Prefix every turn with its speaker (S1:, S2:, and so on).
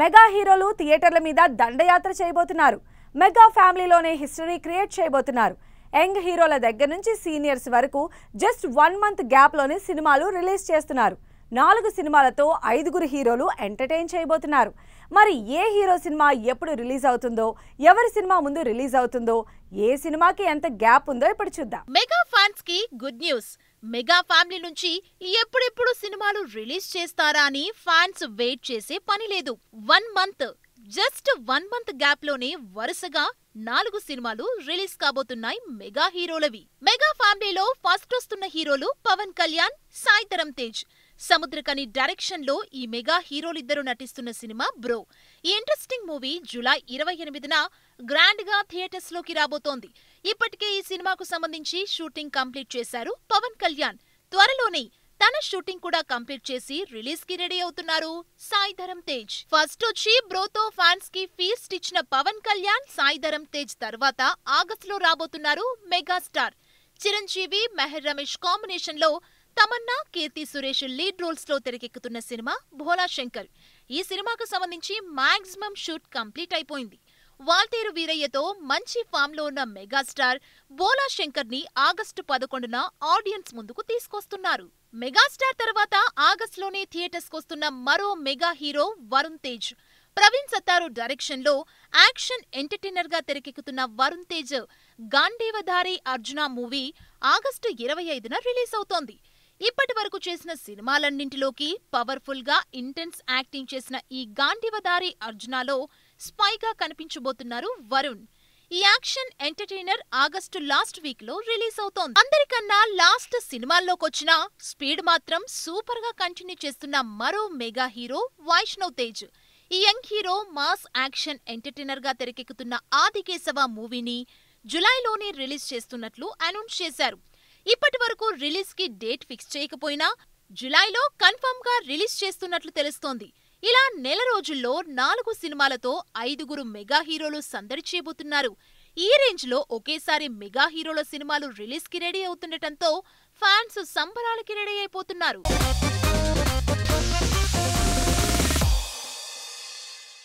S1: mega హీరోలు థియేటర్ల మీద దండయాత్ర చేయబోతున్నారు మెగా ఫ్యామిలీలోనే హిస్టరీ క్రియేట్ చేయబోతున్నారు యంగ్ హీరోల దగ్గర నుంచి సీనియర్స్ వరకు జస్ట్ వన్ మంత్ గ్యాప్లోనే సినిమాలు రిలీజ్ చేస్తున్నారు నాలుగు సినిమాలతో ఐదుగురు హీరోలు ఎంటర్టైన్ చేయబోతున్నారు మరి ఏ హీరో సినిమా ఎప్పుడు రిలీజ్ అవుతుందో ఎవరి సినిమా ముందు రిలీజ్ అవుతుందో ఏ సినిమాకి ఎంత గ్యాప్ ఉందో ఇప్పుడు చూద్దాం మెగా ఫ్యాన్స్ కి గుడ్ న్యూస్
S2: మెగా ఫ్యామిలీ నుంచి ఎప్పుడెప్పుడు సినిమాలు రిలీజ్ చేస్తారా అని ఫ్యాన్స్ వెయిట్ చేసే పని లేదు one month just one month gap లోనే వరుసగా నాలుగు సినిమాలు రిలీజ్ కాబోతున్నాయి మెగా హీరోలవి మెగా ఫ్యామిలీలో ఫస్ట్ వస్తున్న హీరోలు పవన్ కళ్యాణ్ సాయితరం తేజ్ సముద్రకని డైరెక్షన్లో ఈ మెగా హీరోలిద్దరూ నటిస్తున్న సినిమా బ్రో ఈ ఇంట్రెస్టింగ్ మూవీ జూలై ఇరవై ఎనిమిదిన గ్రాండ్ థియేటర్స్ థియేటర్స్లోకి రాబోతోంది ఇప్పటికే ఈ సినిమాకు సంబంధించి షూటింగ్ కంప్లీట్ చేశారు పవన్ కళ్యాణ్ త్వరలోనే తన షూటింగ్ కూడా కంప్లీట్ చేసి రిలీజ్ కి రెడీ అవుతున్నారు సాయి తేజ్ ఫస్ట్ వచ్చి బ్రోతో ఫ్యాన్స్ కి ఫీస్ట్ ఇచ్చిన పవన్ కళ్యాణ్ సాయి తేజ్ తర్వాత ఆగస్ట్ లో రాబోతున్నారు మెగాస్టార్ చిరంజీవి మెహర్ రమేష్ కాంబినేషన్ లో తమన్నా కీర్తి సురేష్ లీడ్ రోల్స్ లో తెరకెక్కుతున్న సినిమా భోలా శంకర్ ఈ సినిమాకు సంబంధించి మాక్సిమం షూట్ కంప్లీట్ అయిపోయింది వాల్తేరు వీరయ్యతో మంచి ఫామ్ లో ఉన్న మెగాస్టార్ బోలా శంకర్ ని ఆగస్టు పదకొండున ఆడియన్స్ ముందుకు తీసుకొస్తున్నారు మెగాస్టార్ తర్వాత ఆగస్టులోనే థియేటర్స్ వస్తున్న మరో మెగా హీరో వరుణ్ తేజ్ ప్రవీణ్ సత్తారు డైరెక్షన్లో యాక్షన్ ఎంటర్టైనర్ గా తెరకెక్కుతున్న వరుణ్ తేజ్ గాంధీవధారి అర్జున మూవీ ఆగస్టు ఇరవై ఐదున రిలీజ్ అవుతోంది ఇప్పటి వరకు చేసిన సినిమాలన్నింటిలోకి పవర్ఫుల్ గా ఇంటెన్స్ యాక్టింగ్ చేసిన ఈ గాంధీవదారి అర్జునాలో స్పైగా కనిపించబోతున్నారు వరుణ్ ఈ action entertainer August last week లో రిలీజ్ అవుతోంది అందరికన్నా లాస్ట్ సినిమాల్లోకొచ్చిన స్పీడ్ మాత్రం సూపర్ గా కంటిన్యూ చేస్తున్న మరో మెగా హీరో వైష్ణవ్ తేజ్ ఈ young hero mass action entertainer గా తెరకెక్కుతున్న ఆదికేశవ మూవీని జులైలోనే రిలీజ్ చేస్తున్నట్లు అనౌన్స్ చేశారు ఇప్పటి వరకు రిలీజ్ కి డేట్ ఫిక్స్ చేయకపోయినా జులైలో కన్ఫర్మ్ గా రిలీజ్ చేస్తున్నట్లు తెలుస్తోంది ఇలా నెల రోజుల్లో నాలుగు సినిమాలతో ఐదుగురు మెగా హీరోలు సందడి చేయబోతున్నారు ఈ రేంజ్ లో ఒకేసారి మెగా హీరోల సినిమాలు రిలీజ్ కి రెడీ అవుతుండటంతో ఫ్యాన్స్ సంబరాలకి రెడీ అయిపోతున్నారు